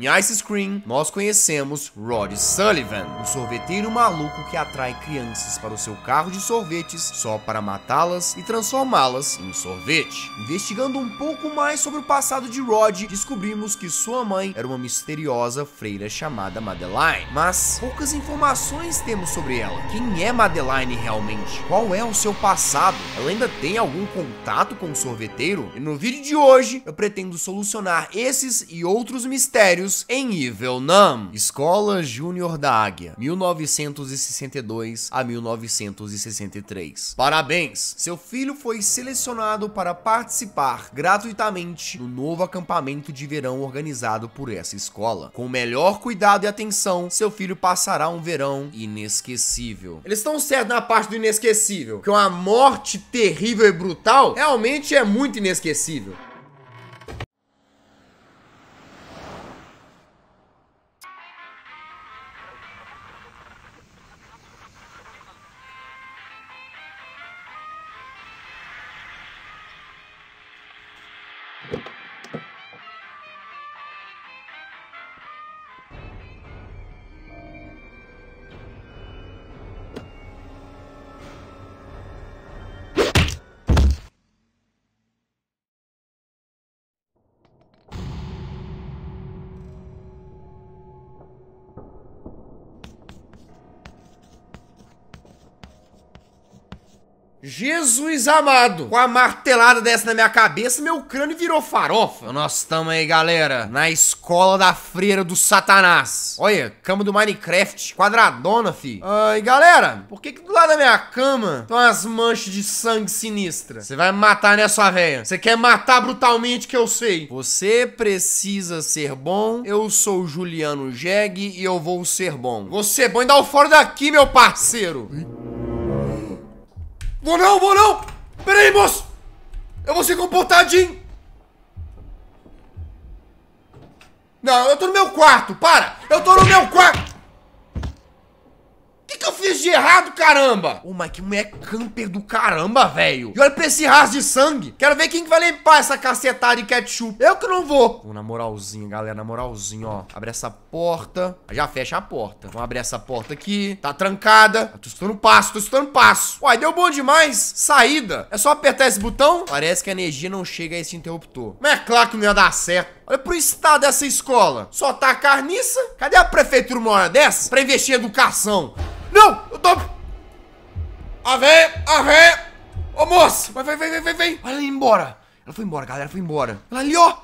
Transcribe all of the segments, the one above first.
Em Ice Cream, nós conhecemos Rod Sullivan, um sorveteiro maluco que atrai crianças para o seu carro de sorvetes só para matá-las e transformá-las em sorvete. Investigando um pouco mais sobre o passado de Rod, descobrimos que sua mãe era uma misteriosa freira chamada Madeline, mas poucas informações temos sobre ela. Quem é Madeline realmente? Qual é o seu passado? Ela ainda tem algum contato com o sorveteiro? E no vídeo de hoje, eu pretendo solucionar esses e outros mistérios em Evil Escola Júnior da Águia, 1962 a 1963. Parabéns! Seu filho foi selecionado para participar gratuitamente no novo acampamento de verão organizado por essa escola. Com o melhor cuidado e atenção, seu filho passará um verão inesquecível. Eles estão certos na parte do inesquecível, que uma morte terrível e brutal realmente é muito inesquecível. Jesus amado, com a martelada dessa na minha cabeça, meu crânio virou farofa. Então nós estamos aí, galera, na escola da freira do satanás. Olha, cama do Minecraft, quadradona, fi. Ai, galera, por que, que do lado da minha cama estão as manchas de sangue sinistra? Você vai matar nessa né, véia. Você quer matar brutalmente que eu sei. Você precisa ser bom. Eu sou Juliano Jeg e eu vou ser bom. Você é bom e então dá o fora daqui, meu parceiro. Hum? Vou não, vou não! Pera aí, moço! Eu vou ser comportadinho! Não, eu tô no meu quarto, para! Eu tô no meu quarto! fiz de errado, caramba? Ô, mas que mulher camper do caramba, velho. E olha pra esse rasgo de sangue. Quero ver quem que vai limpar essa cacetada de ketchup. Eu que não vou. Vamos na moralzinha, galera, na moralzinha, ó. Abre essa porta. Já fecha a porta. Vamos abrir essa porta aqui. Tá trancada. Eu tô estudando passo, tô estudando passo. Uai, deu bom demais. Saída. É só apertar esse botão. Parece que a energia não chega a esse interruptor. Mas é claro que não ia dar certo. Olha pro estado dessa escola. Só tá a carniça. Cadê a prefeitura uma hora dessa? Pra investir em educação. Não! Eu tô... A véia, a véia. Ô, moça, vai, vai, vai, vai, vai. Olha ela indo embora. Ela foi embora, galera, foi embora. Ela ali, ó.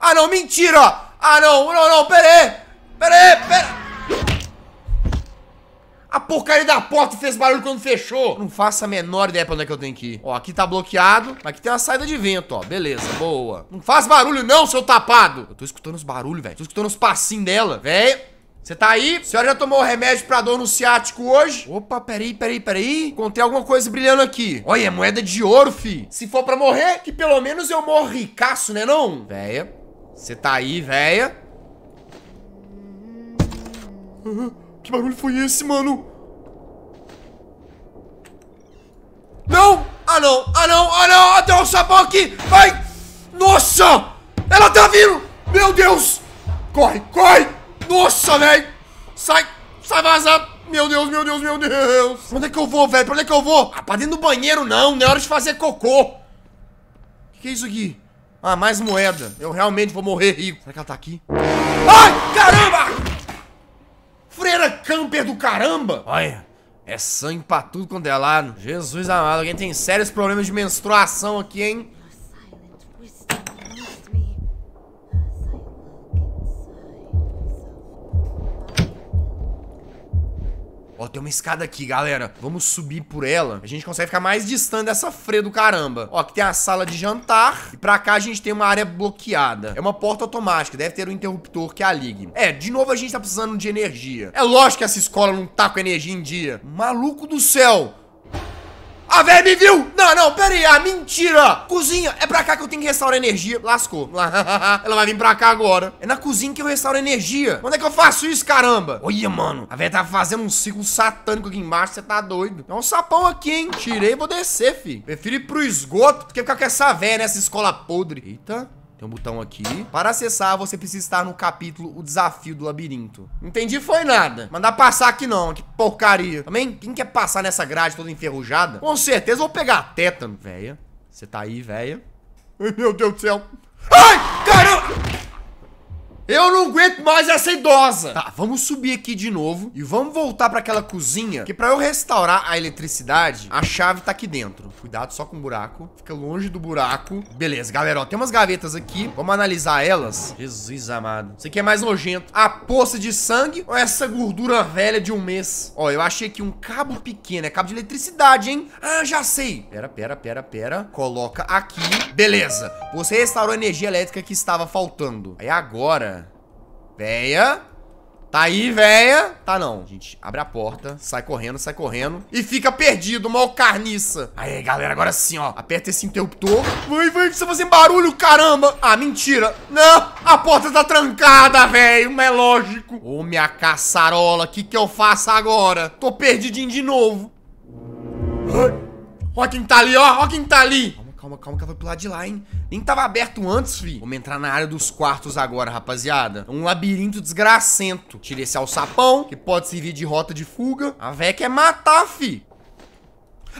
Ah, não, mentira. Ah, não, não, não, pera aí. Pera aí, pera... A porcaria da porta fez barulho quando fechou. Não faço a menor ideia pra onde é que eu tenho que ir. Ó, aqui tá bloqueado. Aqui tem uma saída de vento, ó. Beleza, boa. Não faz barulho não, seu tapado. Eu tô escutando os barulhos, velho. Tô escutando os passinhos dela, velho. Você tá aí? A senhora já tomou o remédio pra dor no ciático hoje? Opa, peraí, peraí, peraí. Encontrei alguma coisa brilhando aqui. Olha, é moeda de ouro, fi. Se for pra morrer, que pelo menos eu morro ricaço, né não? Véia, você tá aí, véia? Que barulho foi esse, mano? Não! Ah, não! Ah, não! Ah, não! Ah, tem um sabão aqui! Vai! Nossa! Ela tá vindo! Meu Deus! Corre, corre! Nossa, velho! Sai! Sai, vazar! Meu Deus, meu Deus, meu Deus! Pra onde é que eu vou, velho? Pra onde é que eu vou? Ah, pra dentro do banheiro não, não é hora de fazer cocô! O que é isso aqui? Ah, mais moeda. Eu realmente vou morrer rico. Será que ela tá aqui? Ai, caramba! Freira camper do caramba! Olha, é sangue pra tudo quanto é lado. Jesus amado, alguém tem sérios problemas de menstruação aqui, hein? Ó, tem uma escada aqui, galera. Vamos subir por ela. A gente consegue ficar mais distante dessa freia do caramba. Ó, aqui tem a sala de jantar. E pra cá a gente tem uma área bloqueada. É uma porta automática. Deve ter um interruptor que a ligue. É, de novo a gente tá precisando de energia. É lógico que essa escola não tá com energia em dia. Maluco do céu! A velha me viu! Não, não, pera aí. Ah, mentira! Cozinha, é pra cá que eu tenho que restaurar energia. Lascou. Ela vai vir pra cá agora. É na cozinha que eu restauro energia. Quando é que eu faço isso, caramba? Olha, mano. A velha tá fazendo um ciclo satânico aqui embaixo. Você tá doido. É um sapão aqui, hein? Tirei e vou descer, fi. Prefiro ir pro esgoto do que ficar com essa velha nessa escola podre. Eita. Tem um botão aqui. Para acessar, você precisa estar no capítulo O Desafio do Labirinto. Entendi foi nada. Mandar passar aqui não, que porcaria. Também, quem quer passar nessa grade toda enferrujada? Com certeza vou pegar tétano, véia. Você tá aí, véia. Ai, meu Deus do céu. Ai, caramba! Eu não aguento mais essa idosa. Tá, vamos subir aqui de novo e vamos voltar para aquela cozinha, que para eu restaurar a eletricidade, a chave tá aqui dentro. Cuidado só com o buraco, fica longe do buraco. Beleza, galera, ó, tem umas gavetas aqui, vamos analisar elas. Jesus amado, isso aqui é mais nojento. A poça de sangue ou essa gordura velha de um mês? Ó, eu achei aqui um cabo pequeno, é cabo de eletricidade, hein? Ah, já sei. Pera, pera, pera, pera. Coloca aqui. Beleza, você restaurou a energia elétrica que estava faltando. Aí agora... Véia. Tá aí, véia. Tá não. gente abre a porta, sai correndo, sai correndo. E fica perdido, mal carniça. Aí, galera, agora sim, ó. Aperta esse interruptor. Vai, vai, precisa fazer barulho, caramba. Ah, mentira. Não, a porta tá trancada, velho. Não é lógico. Ô, minha caçarola, o que que eu faço agora? Tô perdidinho de novo. Ó quem tá ali, ó. Ó quem tá ali calma, calma, que ela foi pro lado de lá, hein? Nem tava aberto antes, fi. Vamos entrar na área dos quartos agora, rapaziada. É um labirinto desgracento. Tira esse alçapão, que pode servir de rota de fuga. A véia quer matar, fi.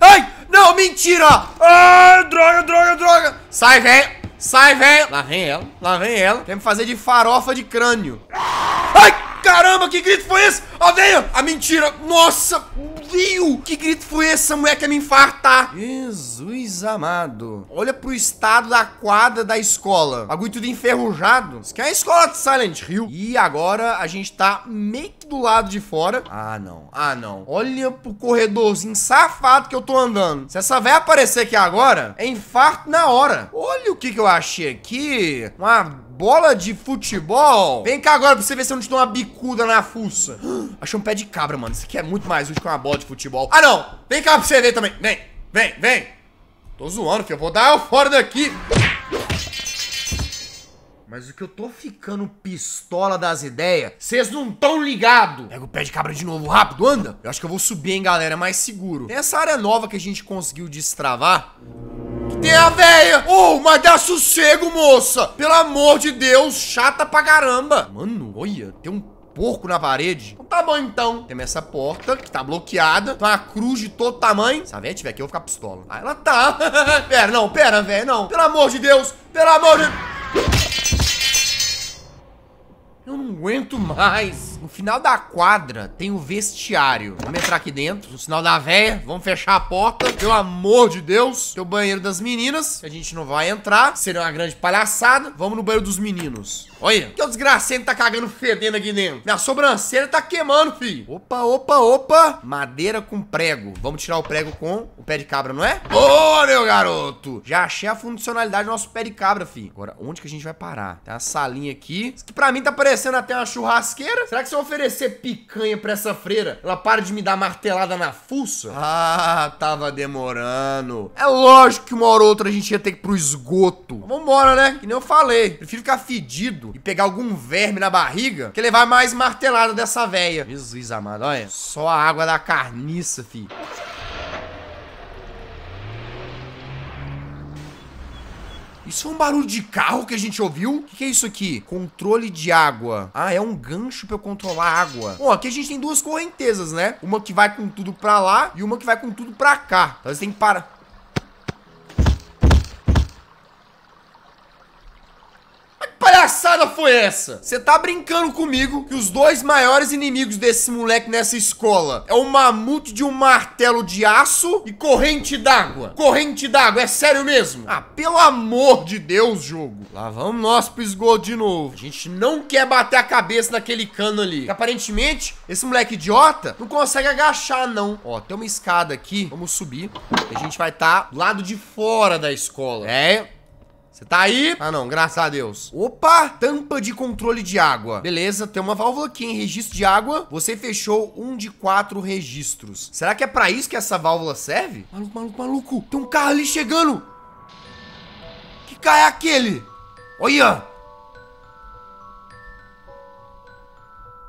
Ai! Não, mentira! Ah, droga, droga, droga! Sai, velho! Sai, velho! Lá vem ela, lá vem ela. Quer me fazer de farofa de crânio. Ai, caramba, que grito foi esse? A véia! A mentira! Nossa! Deus! Que grito foi esse? Essa mulher quer me infartar. Jesus amado. Olha pro estado da quadra da escola. Bagulho tudo enferrujado. Isso aqui é a escola de Silent Hill. E agora a gente tá meio que muito do lado de fora. Ah, não. Ah, não. Olha pro corredorzinho safado que eu tô andando. Se essa véia aparecer aqui agora, é infarto na hora. Olha o que que eu achei aqui. Uma bola de futebol. Vem cá agora pra você ver se eu não te dou uma bicuda na fuça. Achei um pé de cabra, mano. Isso aqui é muito mais útil que uma bola de futebol. Ah, não. Vem cá pra você ver também. Vem, vem, vem. Tô zoando, filho. Eu vou dar eu fora daqui. Mas o que eu tô ficando pistola das ideias, vocês não tão ligado. Pega o pé de cabra de novo, rápido, anda. Eu acho que eu vou subir, hein, galera, mais seguro. Tem essa área nova que a gente conseguiu destravar. Que tem a véia! oh, mas dá sossego, moça! Pelo amor de Deus, chata pra caramba! Mano, olha, tem um porco na parede. Então tá bom, então. Temos essa porta que tá bloqueada. Tem tá uma cruz de todo tamanho. Se a véia tiver aqui, eu vou ficar pistola. Ah, ela tá. pera, não, pera, velho, não. Pelo amor de Deus, pelo amor de... Eu não aguento mais. No final da quadra tem o um vestiário. Vamos entrar aqui dentro. No sinal da véia. Vamos fechar a porta. Pelo amor de Deus. Tem o banheiro das meninas. A gente não vai entrar. Seria uma grande palhaçada. Vamos no banheiro dos meninos. Olha, que é o desgraceiro tá cagando fedendo aqui dentro. Minha sobrancelha tá queimando, filho. Opa, opa, opa. Madeira com prego. Vamos tirar o prego com o pé de cabra, não é? Boa, meu garoto. Já achei a funcionalidade do nosso pé de cabra, filho. Agora, onde que a gente vai parar? Tem uma salinha aqui. Isso que pra mim tá parecendo até uma churrasqueira. Será que se eu oferecer picanha pra essa freira, ela para de me dar martelada na fuça? Ah, tava demorando. É lógico que uma hora ou outra a gente ia ter que ir pro esgoto. Vambora, né? Que nem eu falei. Prefiro ficar fedido e pegar algum verme na barriga que levar mais martelada dessa véia. Jesus amado, olha. Só a água da carniça, fi. Isso é um barulho de carro que a gente ouviu? O que, que, é isso aqui? Controle de água. Ah, é um gancho pra eu controlar a água. Bom, aqui a gente tem duas correntezas, né? Uma que vai com tudo pra lá e uma que vai com tudo pra cá. Então você tem que parar... foi essa? Você tá brincando comigo que os dois maiores inimigos desse moleque nessa escola é o mamute de um martelo de aço e corrente d'água. Corrente d'água, é sério mesmo? Ah, pelo amor de Deus, jogo. Lá vamos nós pro esgoto de novo. A gente não quer bater a cabeça naquele cano ali. aparentemente, esse moleque idiota não consegue agachar, não. Ó, tem uma escada aqui. Vamos subir. A gente vai estar tá do lado de fora da escola. É, você tá aí? Ah, não, graças a Deus. Opa, tampa de controle de água. Beleza, tem uma válvula aqui em registro de água. Você fechou um de quatro registros. Será que é pra isso que essa válvula serve? Maluco, maluco, maluco. Tem um carro ali chegando. Que carro é aquele? Olha.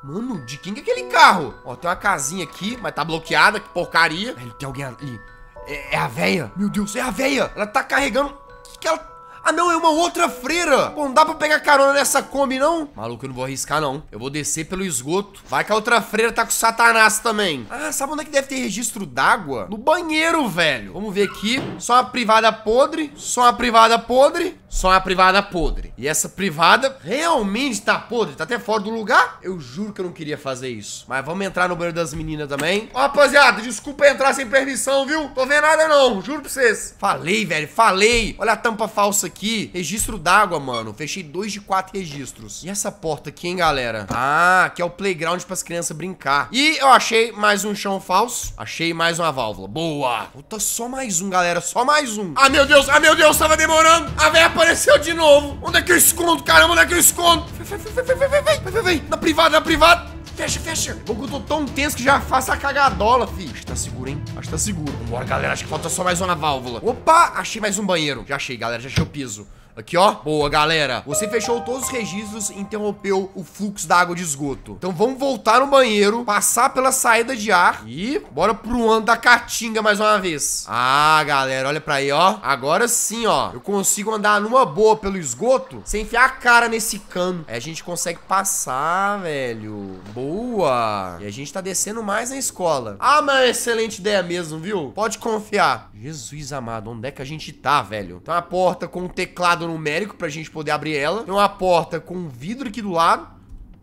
Mano, de quem que é aquele carro? Ó, tem uma casinha aqui, mas tá bloqueada, que porcaria. Velho, tem alguém ali. É, é a véia. Meu Deus, é a véia. Ela tá carregando... O que, que ela ah, não, é uma outra freira. Pô, não dá pra pegar carona nessa Kombi, não? Maluco, eu não vou arriscar, não. Eu vou descer pelo esgoto. Vai que a outra freira tá com satanás também. Ah, sabe onde é que deve ter registro d'água? No banheiro, velho. Vamos ver aqui. Só uma privada podre. Só uma privada podre. Só uma privada podre. E essa privada realmente tá podre. Tá até fora do lugar. Eu juro que eu não queria fazer isso. Mas vamos entrar no banheiro das meninas também. Ó, rapaziada, desculpa entrar sem permissão, viu? Tô vendo nada, não. Juro pra vocês. Falei, velho. Falei. Olha a tampa falsa aqui aqui, registro d'água, mano. Fechei dois de quatro registros. E essa porta aqui, hein, galera? Ah, que é o playground para as crianças brincar. E eu achei mais um chão falso. Achei mais uma válvula. Boa. Puta, só mais um, galera. Só mais um. Ah, meu Deus. Ah, meu Deus. Tava demorando. A véia apareceu de novo. Onde é que eu escondo? Caramba, onde é que eu escondo? Vai, vai, vai, vai, vai, vai, vai, vai, vai. Na privada, na privada fecha, fecha. O eu tô tão tenso que já faço a cagadola, fi. Acho que tá seguro, hein? Acho que tá seguro. Vambora, galera. Acho que falta só mais uma válvula. Opa, achei mais um banheiro. Já achei, galera. Já achei o piso. Aqui, ó. Boa, galera. Você fechou todos os registros e interrompeu o fluxo da água de esgoto. Então vamos voltar no banheiro, passar pela saída de ar e bora pro ano da caatinga mais uma vez. Ah, galera, olha pra aí, ó. Agora sim, ó. Eu consigo andar numa boa pelo esgoto sem enfiar a cara nesse cano. Aí é, a gente consegue passar, velho. Boa. E a gente tá descendo mais na escola. Ah, mas é excelente ideia mesmo, viu? Pode confiar. Jesus amado, onde é que a gente tá, velho? Tem uma porta com um teclado dado numérico pra gente poder abrir ela. Tem uma porta com um vidro aqui do lado.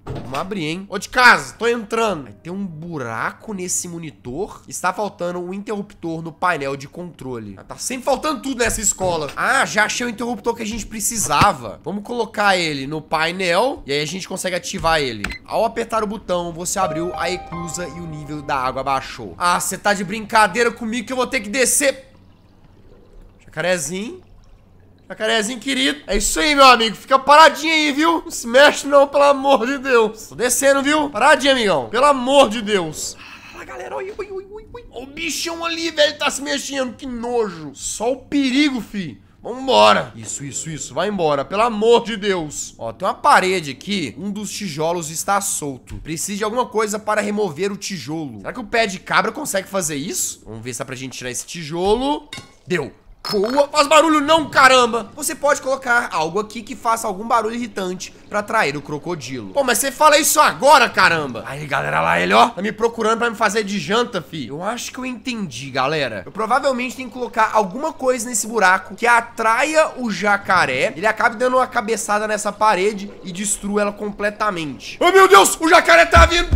Vamos abrir, hein? Ô, de casa, tô entrando. Aí tem um buraco nesse monitor. Está faltando um interruptor no painel de controle. Ah, tá sempre faltando tudo nessa escola. Ah, já achei o interruptor que a gente precisava. Vamos colocar ele no painel e aí a gente consegue ativar ele. Ao apertar o botão, você abriu a eclusa e o nível da água baixou. Ah, você tá de brincadeira comigo que eu vou ter que descer... Jacarezinho. Jacarezinho querido. É isso aí, meu amigo. Fica paradinho aí, viu? Não se mexe não, pelo amor de Deus. Tô descendo, viu? Paradinho, amigão. Pelo amor de Deus. Ah, galera, oi, oi, oi, oi, oi. O bichão ali, velho, tá se mexendo. Que nojo. Só o perigo, fi. Vambora. Isso, isso, isso. Vai embora, pelo amor de Deus. Ó, tem uma parede aqui. Um dos tijolos está solto. Precisa de alguma coisa para remover o tijolo. Será que o pé de cabra consegue fazer isso? Vamos ver se dá pra gente tirar esse tijolo. Deu. Boa, faz barulho não, caramba! Você pode colocar algo aqui que faça algum barulho irritante pra atrair o crocodilo. Pô, mas você fala isso agora, caramba! Aí, galera, lá ele, ó, tá me procurando pra me fazer de janta, fi. Eu acho que eu entendi, galera. Eu provavelmente tenho que colocar alguma coisa nesse buraco que atraia o jacaré, ele acaba dando uma cabeçada nessa parede e destrua ela completamente. Oh, meu Deus! O jacaré tá vindo!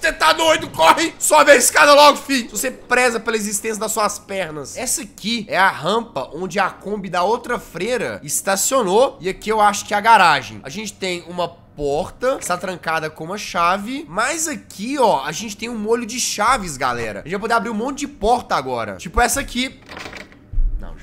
Você tá doido? Corre! Sobe a escada logo, fi! Se você preza pela existência das suas pernas. Essa aqui é a rampa rampa onde a Kombi da outra freira estacionou. E aqui eu acho que é a garagem. A gente tem uma porta, está trancada com uma chave, mas aqui, ó, a gente tem um molho de chaves, galera. A gente vai poder abrir um monte de porta agora. Tipo essa aqui.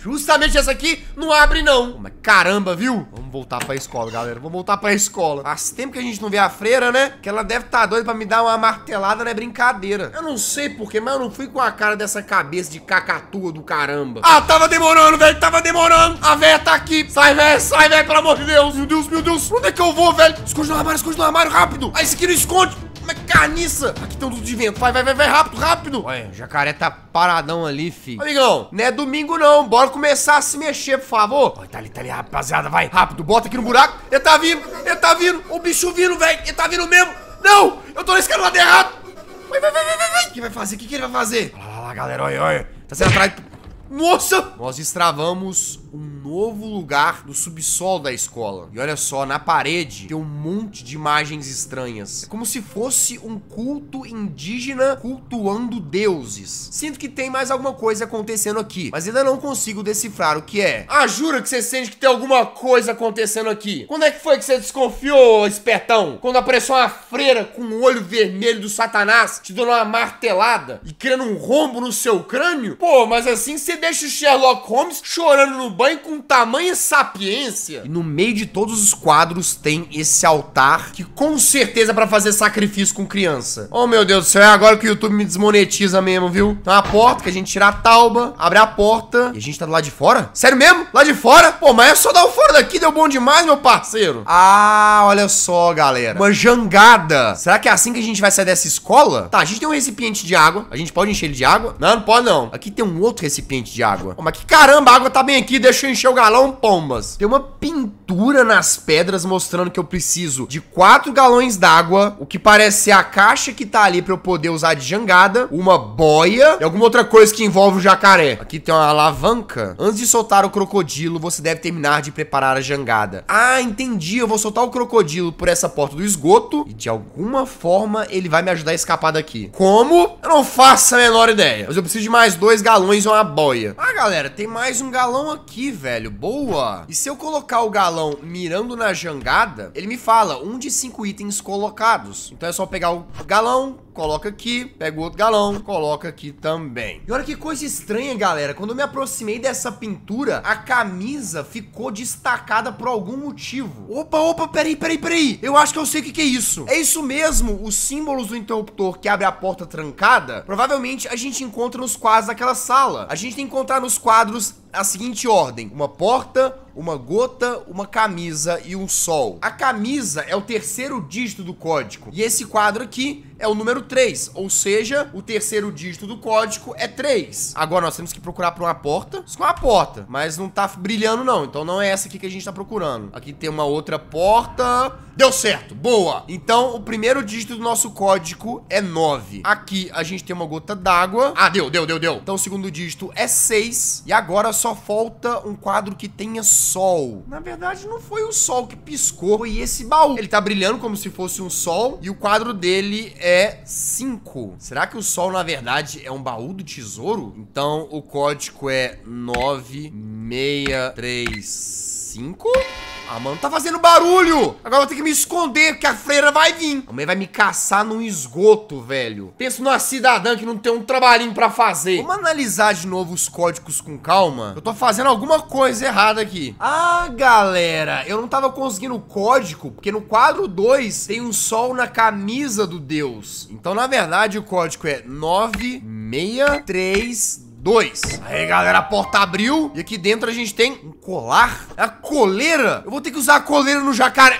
Justamente essa aqui não abre, não. Mas caramba, viu? Vamos voltar pra escola, galera. Vamos voltar pra escola. Faz tempo que a gente não vê a freira, né? Que ela deve estar tá doida pra me dar uma martelada, né? Brincadeira. Eu não sei porquê, mas eu não fui com a cara dessa cabeça de cacatua do caramba. Ah, tava demorando, velho. Tava demorando. A véia tá aqui. Sai, velho. Sai, velho. Pelo amor de Deus. Meu Deus, meu Deus. Onde é que eu vou, velho? Esconde no armário, esconde no armário, rápido. Ah, esse aqui não esconde da carniça. Aqui tem um duto de vento. Vai, vai, vai, vai, rápido, rápido. Olha, o jacaré tá paradão ali, fi. Amigão, não é domingo não. Bora começar a se mexer, por favor. Olha, tá ali, tá ali, rapaziada. Vai, rápido. Bota aqui no buraco. Ele tá vindo, ele tá vindo. O bicho vindo, velho. Ele tá vindo mesmo. Não, eu tô nesse lado errado. Vai, vai, vai, vai, vai. O que vai fazer? O que, que ele vai fazer? Olha lá, lá, galera. Olha, olha. Tá sendo atrás... Nossa! Nós destravamos um novo lugar no subsolo da escola. E olha só, na parede tem um monte de imagens estranhas. É como se fosse um culto indígena cultuando deuses. Sinto que tem mais alguma coisa acontecendo aqui, mas ainda não consigo decifrar o que é. Ah, jura que você sente que tem alguma coisa acontecendo aqui? Quando é que foi que você desconfiou, espertão? Quando apareceu uma freira com o olho vermelho do satanás te dando uma martelada e criando um rombo no seu crânio? Pô, mas assim você deixa o Sherlock Holmes chorando no banho com tamanha sapiência. E no meio de todos os quadros tem esse altar que com certeza é pra fazer sacrifício com criança. Oh, meu Deus do céu, é agora que o YouTube me desmonetiza mesmo, viu? Tem uma porta que a gente tira a tauba, abre a porta e a gente tá do lado de fora? Sério mesmo? Lá de fora? Pô, mas é só dar o fora daqui, deu bom demais, meu parceiro. Ah, olha só, galera. Uma jangada. Será que é assim que a gente vai sair dessa escola? Tá, a gente tem um recipiente de água. A gente pode encher ele de água? Não, não pode não. Aqui tem um outro recipiente de água. Oh, mas que caramba, a água tá bem aqui, deixa deixa eu encher o galão pombas. Tem uma pintura nas pedras mostrando que eu preciso de quatro galões d'água, o que parece ser a caixa que tá ali pra eu poder usar de jangada, uma boia e alguma outra coisa que envolve o jacaré. Aqui tem uma alavanca. Antes de soltar o crocodilo, você deve terminar de preparar a jangada. Ah, entendi. Eu vou soltar o crocodilo por essa porta do esgoto e de alguma forma ele vai me ajudar a escapar daqui. Como? Eu não faço a menor ideia. Mas eu preciso de mais dois galões e uma boia. Ah, galera, tem mais um galão aqui aqui, velho. Boa. E se eu colocar o galão mirando na jangada, ele me fala um de cinco itens colocados. Então é só pegar o galão, coloca aqui, pega o outro galão, coloca aqui também. E olha que coisa estranha, galera. Quando eu me aproximei dessa pintura, a camisa ficou destacada por algum motivo. Opa, opa, peraí, peraí, peraí. Eu acho que eu sei o que, que é isso. É isso mesmo, os símbolos do interruptor que abre a porta trancada, provavelmente a gente encontra nos quadros daquela sala. A gente tem que encontrar nos quadros a seguinte ordem. Uma porta, uma gota, uma camisa e um sol. A camisa é o terceiro dígito do código. E esse quadro aqui é o número 3, ou seja, o terceiro dígito do código é 3. Agora nós temos que procurar por uma porta. Isso é uma porta, mas não tá brilhando não, então não é essa aqui que a gente tá procurando. Aqui tem uma outra porta. Deu certo, boa! Então o primeiro dígito do nosso código é 9. Aqui a gente tem uma gota d'água. Ah, deu, deu, deu, deu. Então o segundo dígito é 6. E agora só falta um quadro que tenha sol. Na verdade, não foi o sol que piscou, foi esse baú. Ele tá brilhando como se fosse um sol e o quadro dele é 5. Será que o sol, na verdade, é um baú do tesouro? Então, o código é 9635. Ah, mano, tá fazendo barulho. Agora eu vou ter que me esconder, porque a freira vai vir. A mãe vai me caçar num esgoto, velho. Pensa numa cidadã que não tem um trabalhinho pra fazer. Vamos analisar de novo os códigos com calma. Eu tô fazendo alguma coisa errada aqui. Ah, galera, eu não tava conseguindo o código, porque no quadro 2 tem um sol na camisa do deus. Então, na verdade, o código é 9632 dois. Aí, galera, a porta abriu. E aqui dentro a gente tem um colar. É a coleira. Eu vou ter que usar a coleira no jacaré.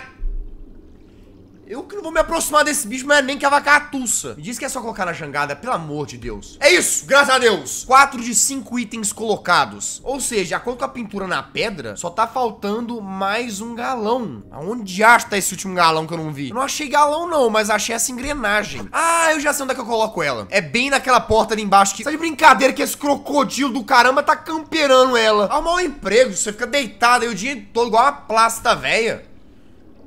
Eu que não vou me aproximar desse bicho, mas é nem que a vacatuça. Me diz que é só colocar na jangada, pelo amor de Deus. É isso, graças a Deus. 4 de 5 itens colocados. Ou seja, a conta com a pintura na pedra, só tá faltando mais um galão. Aonde acha tá esse último galão que eu não vi? Eu não achei galão não, mas achei essa engrenagem. Ah, eu já sei onde é que eu coloco ela. É bem naquela porta ali embaixo que... Sai tá de brincadeira que esse crocodilo do caramba tá camperando ela. Arrumar um emprego, você fica deitado aí o dia todo igual uma plasta velha.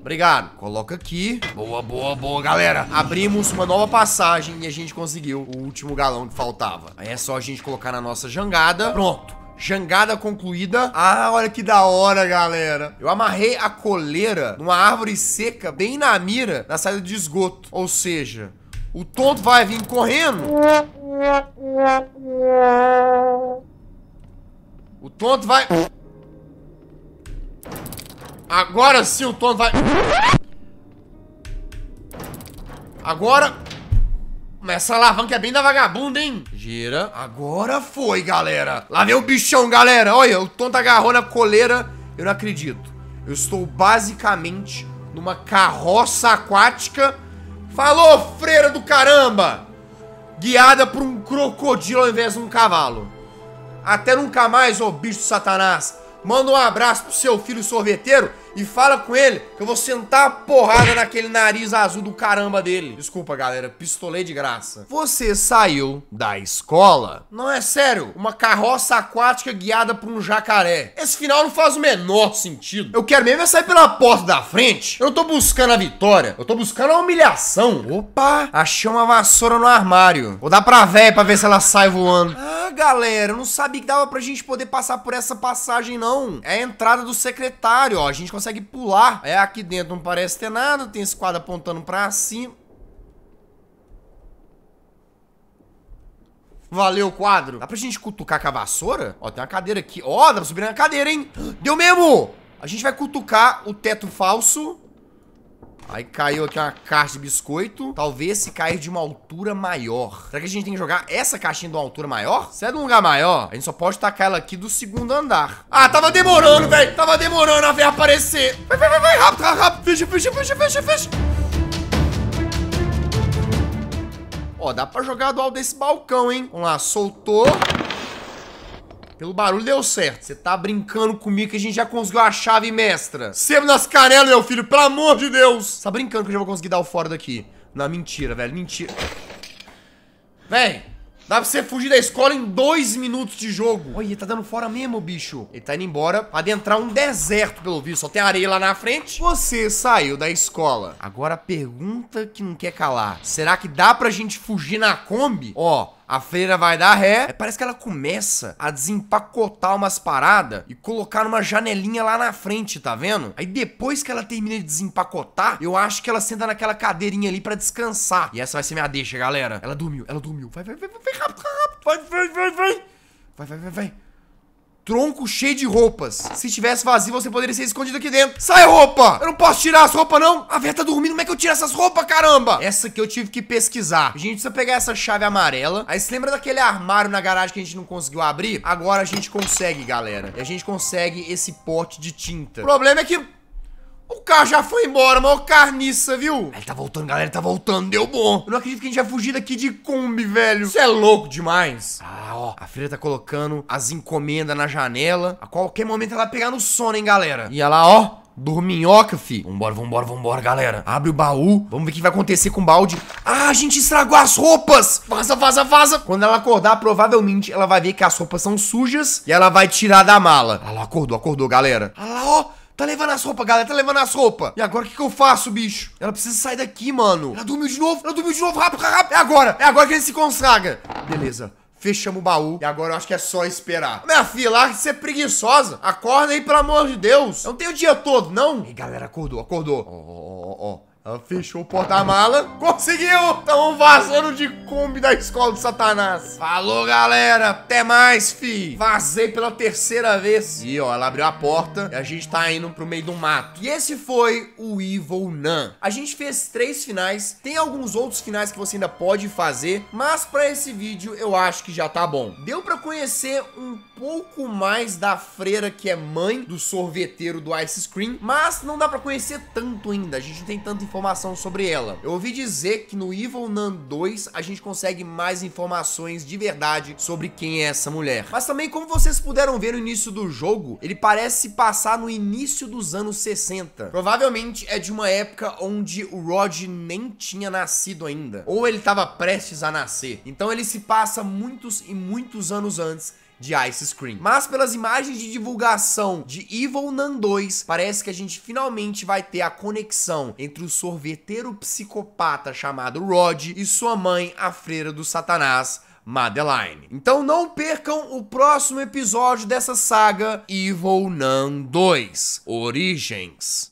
Obrigado. Coloca aqui. Boa, boa, boa, galera. Abrimos uma nova passagem e a gente conseguiu o último galão que faltava. Aí é só a gente colocar na nossa jangada. Pronto. Jangada concluída. Ah, olha que da hora, galera. Eu amarrei a coleira numa árvore seca bem na mira na saída de esgoto. Ou seja, o tonto vai vir correndo. O tonto vai... Agora sim o Tom vai... Agora... Mas essa alavanca é bem da vagabunda, hein? Gira. Agora foi, galera. Lá vem o bichão, galera. Olha, o Tonto tá agarrou na coleira. Eu não acredito. Eu estou basicamente numa carroça aquática. Falou, freira do caramba! Guiada por um crocodilo ao invés de um cavalo. Até nunca mais, ô bicho satanás. Manda um abraço pro seu filho sorveteiro e fala com ele que eu vou sentar a porrada naquele nariz azul do caramba dele. Desculpa, galera, pistolei de graça. Você saiu da escola? Não é sério, uma carroça aquática guiada por um jacaré. Esse final não faz o menor sentido. Eu quero mesmo é sair pela porta da frente. Eu não tô buscando a vitória, eu tô buscando a humilhação. Opa, achei uma vassoura no armário. Vou dar pra véia pra ver se ela sai voando. Ah, galera, eu não sabia que dava pra gente poder passar por essa passagem, não. Então, é a entrada do secretário, ó. A gente consegue pular. É aqui dentro não parece ter nada. Tem esse quadro apontando pra cima. Valeu, quadro. Dá pra gente cutucar com a vassoura? Ó, tem uma cadeira aqui. Ó, dá pra subir na cadeira, hein? Deu mesmo! A gente vai cutucar o teto falso. Aí caiu aqui uma caixa de biscoito. Talvez se cair de uma altura maior. Será que a gente tem que jogar essa caixinha de uma altura maior? Se é de um lugar maior, a gente só pode tacar ela aqui do segundo andar. Ah, tava demorando, velho. Tava demorando a ver aparecer. Vai, vai, vai, vai. Rápido, rápido, rápido. Fecha, fecha, fecha, fecha, fecha. Ó, dá pra jogar do alto desse balcão, hein? Vamos lá, soltou. Pelo barulho deu certo. Você tá brincando comigo que a gente já conseguiu a chave mestra. Sebo nas canelas, meu filho, pelo amor de Deus. Você tá brincando que eu já vou conseguir dar o fora daqui. Não, mentira, velho, mentira. Véi. Dá pra você fugir da escola em dois minutos de jogo. Olha, ele tá dando fora mesmo, bicho. Ele tá indo embora adentrar um deserto, pelo visto. Só tem areia lá na frente. Você saiu da escola. Agora a pergunta que não quer calar. Será que dá pra gente fugir na Kombi? Ó, a freira vai dar ré. Parece que ela começa a desempacotar umas paradas e colocar numa janelinha lá na frente, tá vendo? Aí depois que ela termina de desempacotar, eu acho que ela senta naquela cadeirinha ali para descansar. E essa vai ser minha deixa, galera. Ela dormiu, ela dormiu. Vai, vai, vai, vai, rápido, rápido. Vai, vai, vai, vai. Vai, vai, vai, vai tronco cheio de roupas. Se tivesse vazio, você poderia ser escondido aqui dentro. Sai, roupa! Eu não posso tirar as roupas, não? A Vera tá dormindo, como é que eu tiro essas roupas, caramba? Essa que eu tive que pesquisar. A gente precisa pegar essa chave amarela. Aí você lembra daquele armário na garagem que a gente não conseguiu abrir? Agora a gente consegue, galera. E a gente consegue esse pote de tinta. O problema é que o carro já foi embora, maior carniça, viu? Ele tá voltando, galera, ele tá voltando, deu bom. Eu não acredito que a gente vai fugir daqui de Kombi, velho. Você é louco demais. Ah, ó, a filha tá colocando as encomendas na janela. A qualquer momento ela vai pegar no sono, hein, galera. E ela, ó, Dorminhoca, fi. Vambora, vambora, vambora, galera. Abre o baú. Vamos ver o que vai acontecer com o balde. Ah, a gente estragou as roupas. Vaza, vaza, vaza. Quando ela acordar, provavelmente ela vai ver que as roupas são sujas e ela vai tirar da mala. Ela acordou, acordou, galera. Olha lá, ó. Tá levando as roupas, galera. Tá levando as roupas. E agora o que, que eu faço, bicho? Ela precisa sair daqui, mano. Ela dormiu de novo. Ela dormiu de novo. Rápido, rápido. É agora. É agora que ele se consagra. Beleza. Fechamos o baú. E agora eu acho que é só esperar. Minha filha, que de ser preguiçosa. Acorda aí, pelo amor de Deus. Eu não tem o dia todo, não. E galera, acordou, acordou. oh, ela fechou o porta-mala. Conseguiu! Tamo vazando de Kombi da escola do Satanás. Falou, galera. Até mais, fi. Vazei pela terceira vez. E, ó, ela abriu a porta e a gente tá indo pro meio do mato. E esse foi o Evil Nun. A gente fez três finais. Tem alguns outros finais que você ainda pode fazer. Mas pra esse vídeo, eu acho que já tá bom. Deu pra conhecer um pouco mais da freira que é mãe do sorveteiro do Ice Cream, mas não dá pra conhecer tanto ainda, a gente não tem tanta informação sobre ela. Eu ouvi dizer que no Evil Nun 2 a gente consegue mais informações de verdade sobre quem é essa mulher. Mas também, como vocês puderam ver no início do jogo, ele parece passar no início dos anos 60. Provavelmente é de uma época onde o Rod nem tinha nascido ainda, ou ele estava prestes a nascer. Então ele se passa muitos e muitos anos antes de Ice cream. Mas pelas imagens de divulgação de Evil Nan 2, parece que a gente finalmente vai ter a conexão entre o sorveteiro psicopata chamado Rod e sua mãe, a freira do Satanás, Madeline. Então não percam o próximo episódio dessa saga Evil Nan 2 Origens.